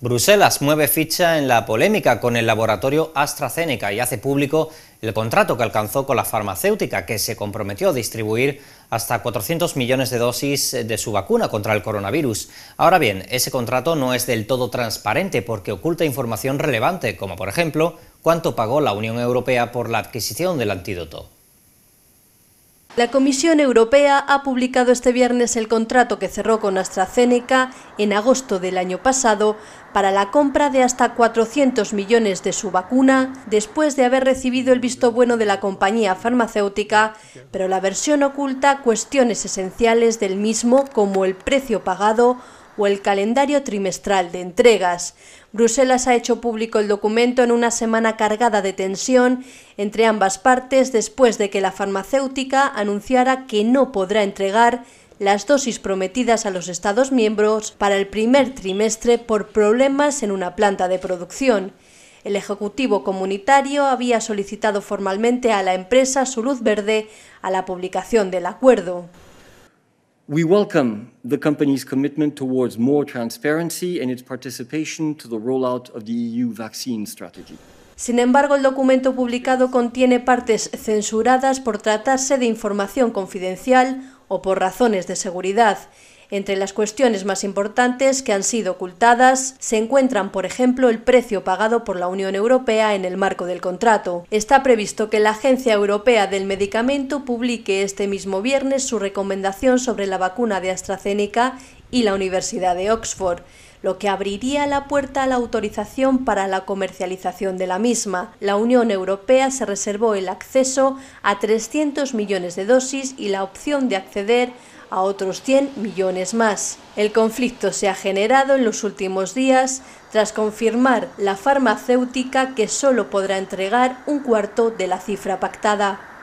Bruselas mueve ficha en la polémica con el laboratorio AstraZeneca y hace público el contrato que alcanzó con la farmacéutica que se comprometió a distribuir hasta 400 millones de dosis de su vacuna contra el coronavirus. Ahora bien, ese contrato no es del todo transparente porque oculta información relevante, como por ejemplo cuánto pagó la Unión Europea por la adquisición del antídoto. La Comisión Europea ha publicado este viernes el contrato que cerró con AstraZeneca en agosto del año pasado para la compra de hasta 400 millones de su vacuna después de haber recibido el visto bueno de la compañía farmacéutica, pero la versión oculta cuestiones esenciales del mismo como el precio pagado o el calendario trimestral de entregas. Bruselas ha hecho público el documento en una semana cargada de tensión entre ambas partes después de que la farmacéutica anunciara que no podrá entregar las dosis prometidas a los Estados miembros para el primer trimestre por problemas en una planta de producción. El Ejecutivo Comunitario había solicitado formalmente a la empresa su luz verde a la publicación del acuerdo. We welcome the company's commitment towards more transparency and its participation to the rollout of the EU vaccine strategy. Sin embargo, el documento publicado contiene partes censuradas por tratarse de información confidencial o por razones de seguridad Entre las cuestiones más importantes que han sido ocultadas se encuentran, por ejemplo, el precio pagado por la Unión Europea en el marco del contrato. Está previsto que la Agencia Europea del Medicamento publique este mismo viernes su recomendación sobre la vacuna de AstraZeneca y la Universidad de Oxford lo que abriría la puerta a la autorización para la comercialización de la misma. La Unión Europea se reservó el acceso a 300 millones de dosis y la opción de acceder a otros 100 millones más. El conflicto se ha generado en los últimos días tras confirmar la farmacéutica que solo podrá entregar un cuarto de la cifra pactada.